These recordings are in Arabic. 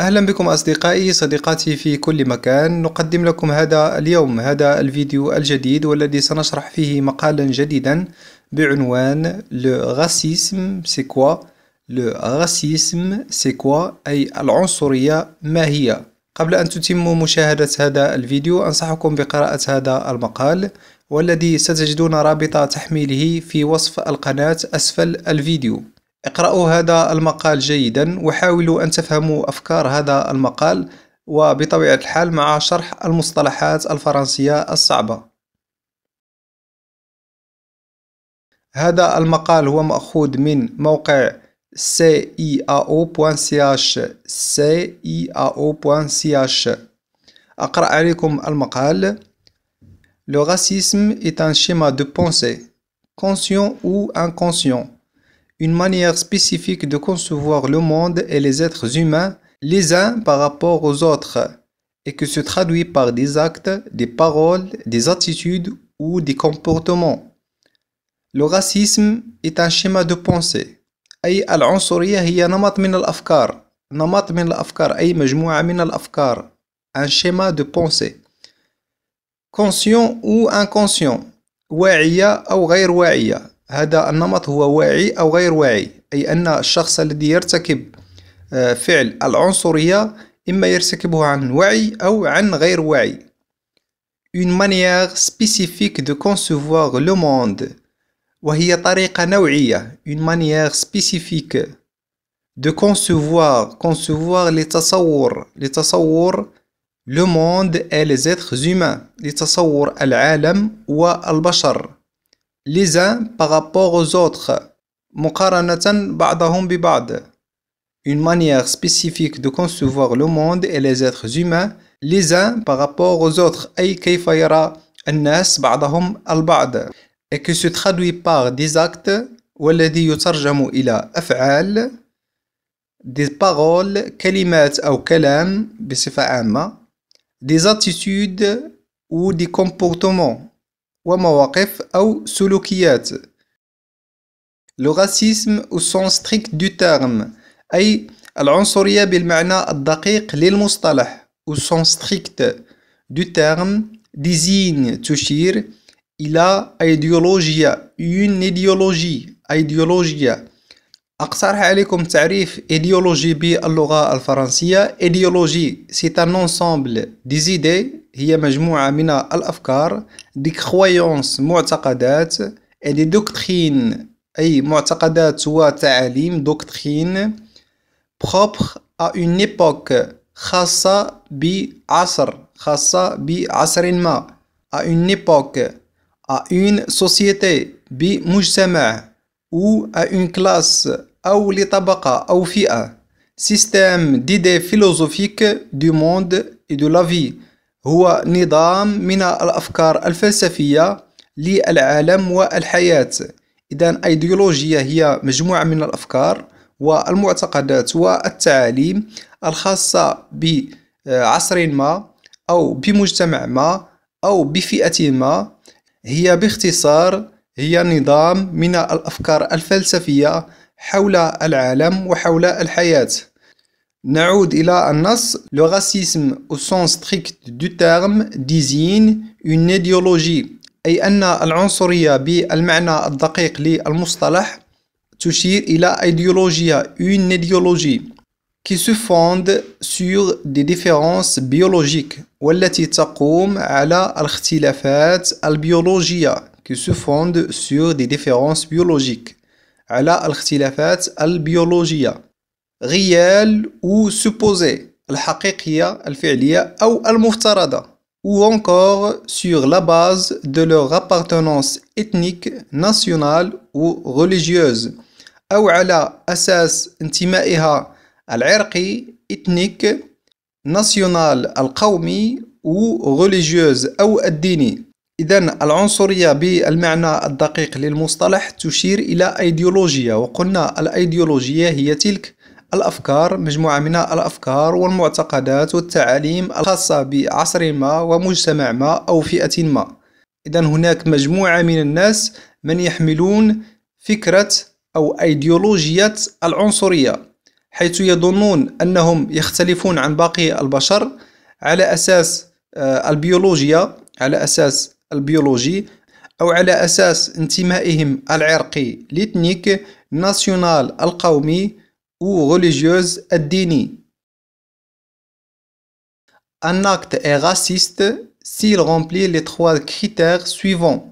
أهلا بكم أصدقائي صديقاتي في كل مكان نقدم لكم هذا اليوم هذا الفيديو الجديد والذي سنشرح فيه مقالا جديدا بعنوان لو غاسيسم سي كوا لو غاسيسم سي كوا أي العنصرية ما هي قبل أن تتموا مشاهدة هذا الفيديو أنصحكم بقراءة هذا المقال والذي ستجدون رابط تحميله في وصف القناة أسفل الفيديو اقرأوا هذا المقال جيدا وحاولوا أن تفهموا أفكار هذا المقال وبطبيعة الحال مع شرح المصطلحات الفرنسية الصعبة هذا المقال هو مأخوذ من موقع ciao.ch ceao.ch أقرأ عليكم المقال Le racisme est un schéma de pensée, conscient ou inconscient. une manière spécifique de concevoir le monde et les êtres humains les uns par rapport aux autres, et que se traduit par des actes, des paroles, des attitudes ou des comportements. Le racisme est un schéma de pensée. أي العنصرية هي نمط من الأفكار نمط من الأفكار أي un schéma de pensée conscient ou inconscient واعية ou « غير هذا النمط هو واعي أو غير واعي أي أن الشخص الذي يرتكب آه، فعل العنصرية إما يرتكبه عن وعي أو عن غير وعي une manière spécifique de concevoir le monde وهي طريقة نوعية une manière spécifique de concevoir concevoir لتصور لتصور le monde et les êtres humains لتصور العالم والبشر les uns par rapport aux autres. Une manière spécifique de concevoir le monde et les êtres humains, les uns par rapport aux autres. Et que se traduit par des actes, des paroles, كلمات ou كلام des attitudes ou des comportements. ومواقف أو سلوكيات لغاسيسم أو سون ستريكت دو تارم أي العنصرية بالمعنى الدقيق للمصطلح أو سون ستريكت دو تارم ديزين تشير إلى أيديولوجيا une idéologie أيديولوجيا أقترح عليكم تعريف إيديولوجي باللغة الفرنسية إيديولوجي سي أن أنسامبل ديزيدي هي مجموعة من الأفكار دي كخويونس معتقدات دي دوكترين أي معتقدات وتعاليم دوكترين بروبر أ اون إيبوك خاصة بعصر خاصة بعصر ما أ اون إيبوك أ اون سوسيتي بمجتمع ou à une classe ou لطبقة ou فئة système d'idées philosophiques du monde et de la vie هو نظام من الأفكار الفلسفية للعالم والحياة إذن أيديولوجيا هي مجموعة من الأفكار والمعتقدات والتعاليم الخاصة بعصر ما أو بمجتمع ما أو بفئة ما هي باختصار هي نظام من الأفكار الفلسفية حول العالم وحول الحياة نعود إلى النص Le racisme au sens strict du terme désigne une idéologie أي أن العنصرية بالمعنى الدقيق للمصطلح تشير إلى أيديولوجيا une idéologie qui se fonde sur des différences biologiques والتي تقوم على الاختلافات البيولوجية qui se fondent sur des différences biologiques. على الاختلافات البيولوجية réelle ou supposées الحقيقية الفعلية أو المفترضة ou encore sur la base de leur appartenance ethnique, nationale ou religieuse أو على أساس انتمائها العرقي ethnique national القومي ou religieuse أو الديني إذا العنصرية بالمعنى الدقيق للمصطلح تشير إلى أيديولوجية وقلنا الأيديولوجية هي تلك الأفكار مجموعة من الأفكار والمعتقدات والتعاليم الخاصة بعصر ما ومجتمع ما أو فئة ما إذا هناك مجموعة من الناس من يحملون فكرة أو أيديولوجية العنصرية حيث يظنون أنهم يختلفون عن باقي البشر على أساس آه، البيولوجيا على أساس البيولوجي أو على أساس انتمائهم العرقي لتنيك ناسيونال القومي أو غوليجيوز الديني Un acte est raciste s'il remplit les trois critères suivants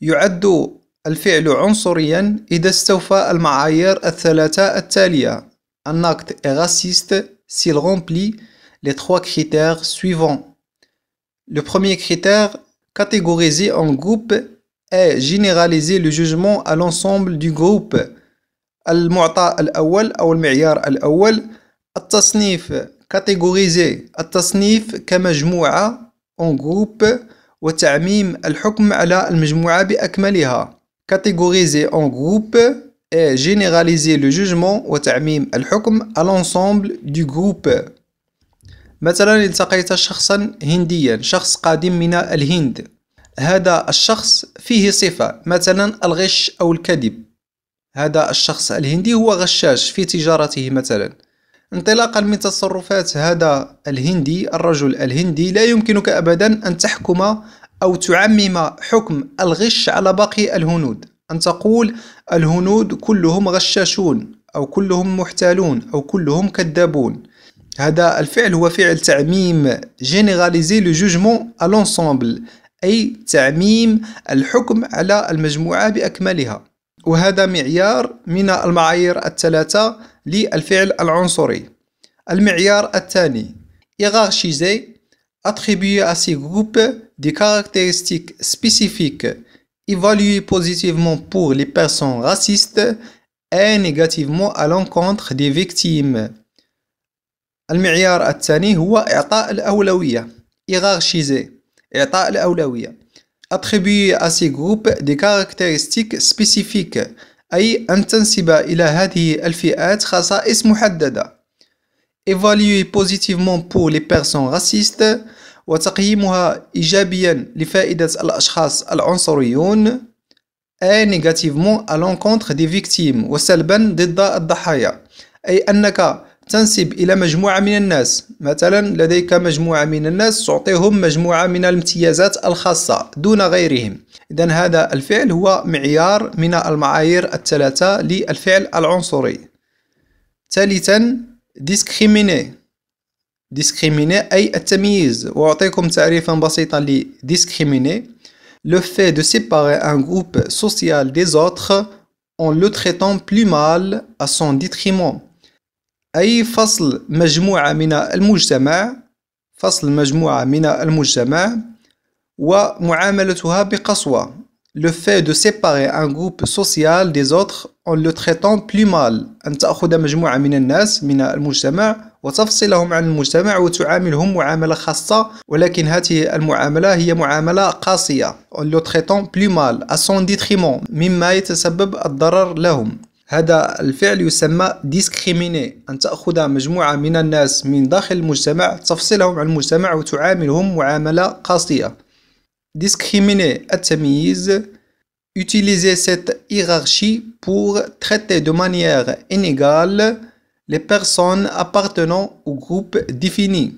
يعد الفعل عنصريا إذا استوفى المعايير الثلاثة التالية Un acte est raciste s'il remplit les trois critères suivants Le premier critère catégoriser en groupe et généraliser le jugement à l'ensemble du groupe. المعطى الأول أو المعيار الأول التصنيف catégoriser التصنيف كمجموعة en groupe وتعميم الحكم على المجموعة بأكملها catégoriser en groupe et généraliser le jugement وتعميم الحكم à l'ensemble du groupe مثلا التقيت شخصا هنديا شخص قادم من الهند هذا الشخص فيه صفة مثلا الغش أو الكذب هذا الشخص الهندي هو غشاش في تجارته مثلا انطلاقا من تصرفات هذا الهندي الرجل الهندي لا يمكنك أبدا أن تحكم أو تعمم حكم الغش على باقي الهنود أن تقول الهنود كلهم غشاشون أو كلهم محتالون أو كلهم كذابون هذا الفعل هو فعل تعميم جينيراليزي لو جوجمون ا اي تعميم الحكم على المجموعه باكملها وهذا معيار من المعايير الثلاثه للفعل العنصري المعيار الثاني ايغارشيزي اتريبيي ا سي غروب دي كاركتيرستيك سبيسيفيك ايفالوي بوزيتيفمون بور لي بيرسون راسيست اي نيجاتيفمون ا لونكونتر دي فيكتيم المعيار الثاني هو إعطاء الأولوية إيغارشيزي إعطاء الأولوية أتخبي أسي جروب دي كاركتيرستيك سبيسيفيك أي أن تنسب إلى هذه الفئات خصائص محددة إيفاليوي بوزيتيفمون بو لي بيرسون راسيست وتقييمها إيجابيا لفائدة الأشخاص العنصريون أي نيجاتيفمون ألونكونتخ دي فيكتيم وسلبا ضد الضحايا أي أنك تنسب إلى مجموعة من الناس مثلا لديك مجموعة من الناس تعطيهم مجموعة من الامتيازات الخاصة دون غيرهم إذا هذا الفعل هو معيار من المعايير الثلاثة للفعل العنصري ثالثا ديسكريميني ديسكريميني أي التمييز وأعطيكم تعريفا بسيطا لديسكريميني لو le fait de séparer un groupe social des autres en le traitant plus mal à son détriment أي فصل مجموعة من المجتمع فصل مجموعة من المجتمع ومعاملتها بقسوة le fait de séparer un groupe social des autres en le traitant plus mal أن تأخذ مجموعة من الناس من المجتمع وتفصلهم عن المجتمع وتعاملهم معاملة خاصة ولكن هذه المعاملة هي معاملة قاسية en le traitant plus mal à son détriment مما يتسبب الضرر لهم هذا الفعل يسمى ديسكريميني أن تأخذ مجموعة من الناس من داخل المجتمع تفصلهم عن المجتمع وتعاملهم معاملة قاسية ديسكريميني التمييز utiliser cette hiérarchie pour traiter de manière inégale les personnes appartenant au groupe défini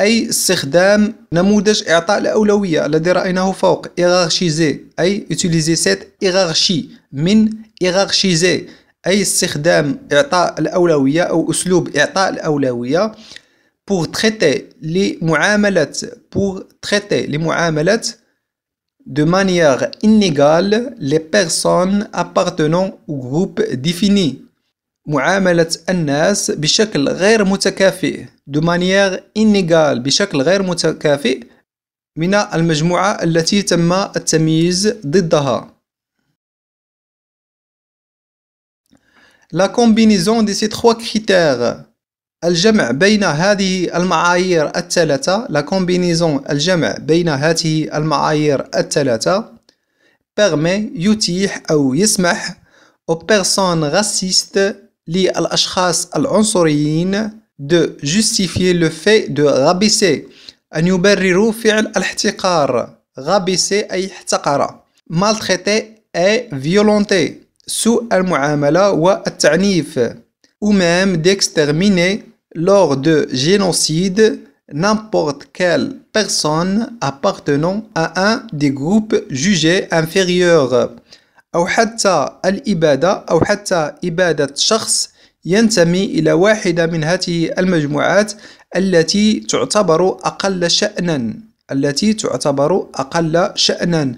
أي استخدام نموذج إعطاء الأولوية الذي رأيناه فوق hiérarchiser أي utiliser cette hiérarchie من إغاغشيزي أي استخدام إعطاء الأولوية أو أسلوب إعطاء الأولوية pour traiter les معاملات pour traiter les معاملات de manière inégale les personnes appartenant au groupe défini معاملة الناس بشكل غير متكافئ de manière inégale بشكل غير متكافئ من المجموعة التي تم التمييز ضدها La combinaison de ces trois critères Hadi Al هذه المعايير Talata la combinaison الجمع بين هذه المعايير الثلاثة permet يتيح أو aux personnes racistes al العنصريين de justifier le fait de rabaisser أن يبرروا Al الاحتقار rabaisser أي احتقر maltraiter et violenter سوء المعاملة والتعنيف ou même d'exterminer lors de génocide n'importe quelle personne appartenant à un des groupes jugés inférieurs أو حتى الإبادة أو حتى إبادة شخص ينتمي إلى واحدة من هذه المجموعات التي تعتبر أقل شأنا التي تعتبر أقل شأنا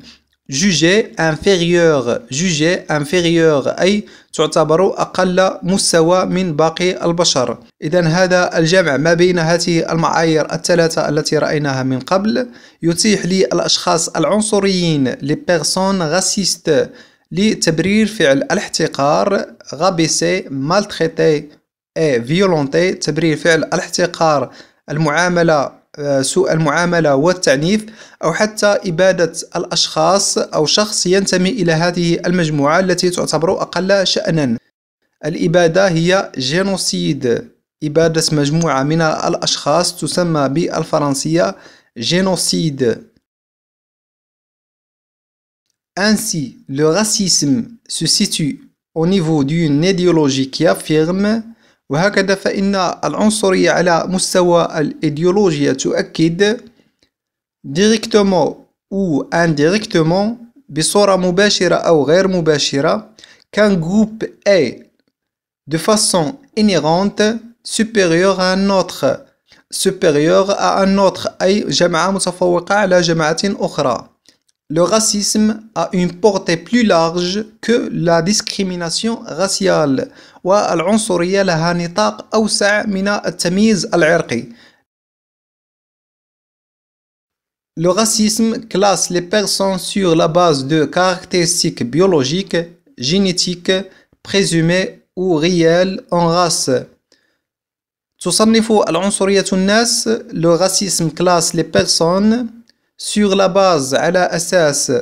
جوجي انفيريور جوجي انفيريور أي تعتبر أقل مستوى من باقي البشر إذا هذا الجمع ما بين هذه المعايير الثلاثة التي رأيناها من قبل يتيح للأشخاص العنصريين لي بيرسون غاسيست لتبرير فعل الاحتقار غابيسي مالتريتي اي فيولونتي تبرير فعل الاحتقار المعاملة آه، سوء المعاملة والتعنيف أو حتى إبادة الأشخاص أو شخص ينتمي إلى هذه المجموعة التي تعتبر أقل شأنا الإبادة هي جينوسيد إبادة مجموعة من الأشخاص تسمى بالفرنسية جينوسيد Ainsi, le racisme se situe au niveau d'une idéologie qui affirme وهكذا فإن العنصرية على مستوى الإيديولوجيا تؤكد directement أو indirectement بصورة مباشرة أو غير مباشرة كان groupe est de façon inhérente supérieur à un autre supérieur à un autre أي جماعة متفوقة على جماعة أخرى le racisme a une portée plus large que la discrimination raciale Le racisme classe les personnes sur la base de caractéristiques biologiques, génétiques, présumées ou réelles en race. تصنف العنصرية الناس Le racisme classe les personnes sur la base على أساس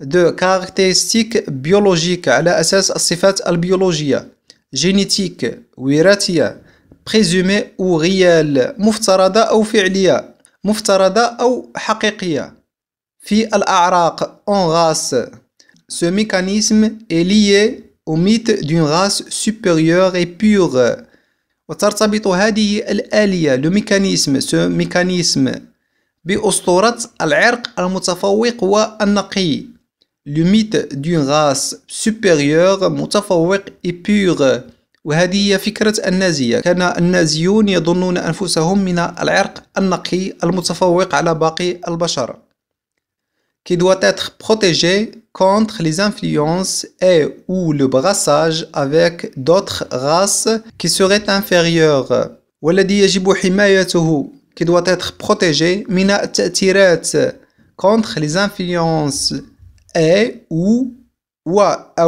de caractéristiques biologiques على أساس الصفات البيولوجية جينيتيك وراثية بريزومي أو غيال مفترضة أو فعلية مفترضة أو حقيقية في الأعراق en race ce mécanisme est lié au mythe d'une race supérieure et pure وترتبط هذه الآلية le mécanisme ce mécanisme بأسطورة العرق المتفوق والنقي ميت دون غاس سوبيريور متفوق اي إبيغ وهذه هي فكرة النازية كان النازيون يظنون أنفسهم من العرق النقي المتفوق على باقي البشر كي doit être protégé contre les influences et ou le brassage avec d'autres races qui seraient inférieures. والذي يجب حمايته qui doit être protégé contre les influences et ou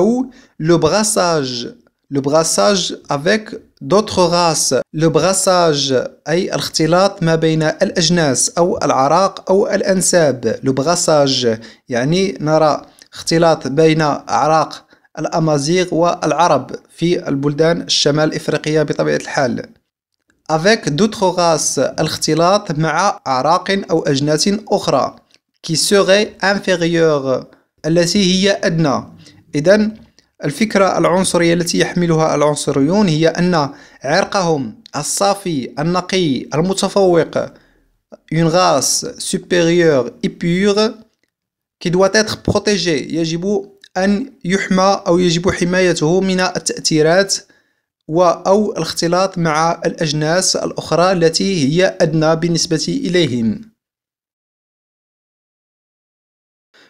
ou, le brassage le brassage avec d'autres races le brassage Baina الاختلاط ما بين الأجناس أو الأعراق أو الأنساب le brassage يعني نرى اختلاط بين أعراق الأمازيغ والعرب في البلدان الشمال إفريقية بطبيعة الحال avec d'autres races الاختلاط مع أعراق أو أجناس أخرى qui serait inférieur التي هي أدنى إذا الفكرة العنصرية التي يحملها العنصريون هي أن عرقهم الصافي النقي المتفوق اون غاس سوبيريور اي pure كي دوات اتر بروتيجي يجب أن يحمى أو يجب حمايته من التأثيرات أو الاختلاط مع الأجناس الأخرى التي هي أدنى بالنسبة إليهم.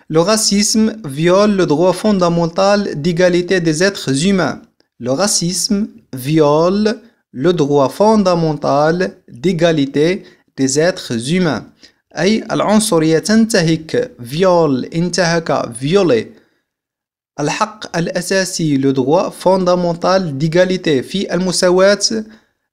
Le racisme viole le droit fondamental d'égalité des êtres humains. Le racisme viole le droit fondamental d'égalité des êtres humains. أي العنصرية تنتهك viol انتهك violer الحق الأساسي لو droit ديغاليتي في المساواة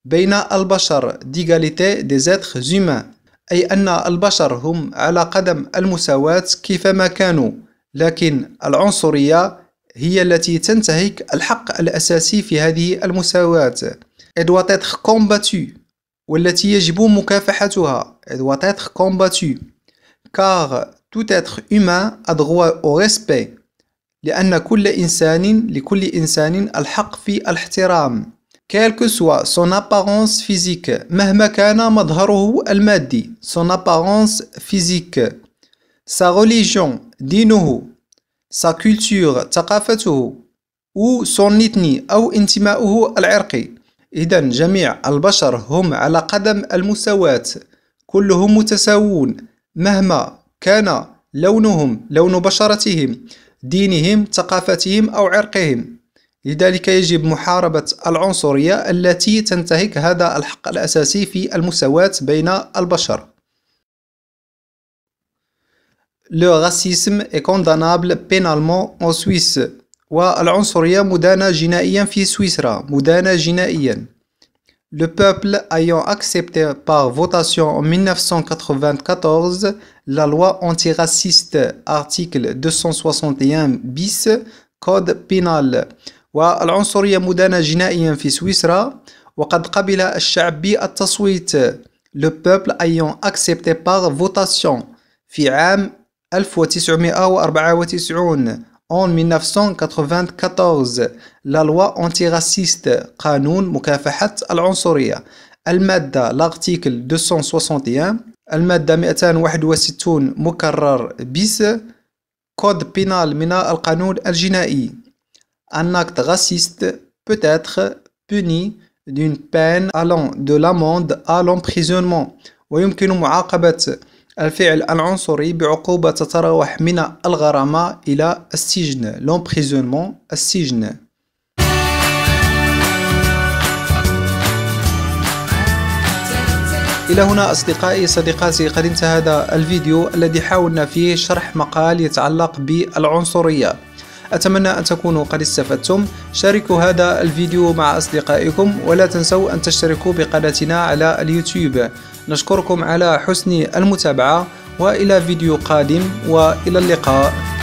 بين البشر ديغاليتي دي زاتخ زيما أي أن البشر هم على قدم المساواة كيفما كانوا لكن العنصرية هي التي تنتهك الحق الأساسي في هذه المساواة et doit être combattue والتي يجب مكافحتها et doit être combattue car tout être humain a droit au respect لأن كل إنسان لكل إنسان الحق في الاحترام كالكو سوا سون ابارونس فيزيك مهما كان مظهره المادي سون ابارونس فيزيك سا ريليجيون دينه سا كولتور ثقافته و سون إثني أو انتماؤه العرقي إذا جميع البشر هم على قدم المساواة كلهم متساوون مهما كان لونهم لون بشرتهم دينهم ثقافتهم أو عرقهم لذلك يجب محاربة العنصرية التي تنتهك هذا الحق الأساسي في المساواة بين البشر Le racisme est condamnable pénalement en Suisse. والعنصرية مدانة جنائيا في سويسرا مدانة جنائيا Le peuple ayant accepté par votation en 1994 la loi antiraciste, article 261 bis, code pénal. مدانة جنائيا في سويسرا وقد الشعب le peuple ayant accepté par votation في عام 1994 en 1994 la loi antiraciste قانون مكافحة al المادة l'article 261 المادة 261 مكرر بيس كود بينال من القانون الجنائي ان اكت غاسيست peut être puni d'une peine allant de l'amende à l'emprisonnement ويمكن معاقبة الفعل العنصري بعقوبة تتراوح من الغرامة إلى السجن l'emprisonnement السجن إلى هنا أصدقائي صديقاتي قد انتهى هذا الفيديو الذي حاولنا فيه شرح مقال يتعلق بالعنصرية أتمنى أن تكونوا قد استفدتم شاركوا هذا الفيديو مع أصدقائكم ولا تنسوا أن تشتركوا بقناتنا على اليوتيوب نشكركم على حسن المتابعة وإلى فيديو قادم وإلى اللقاء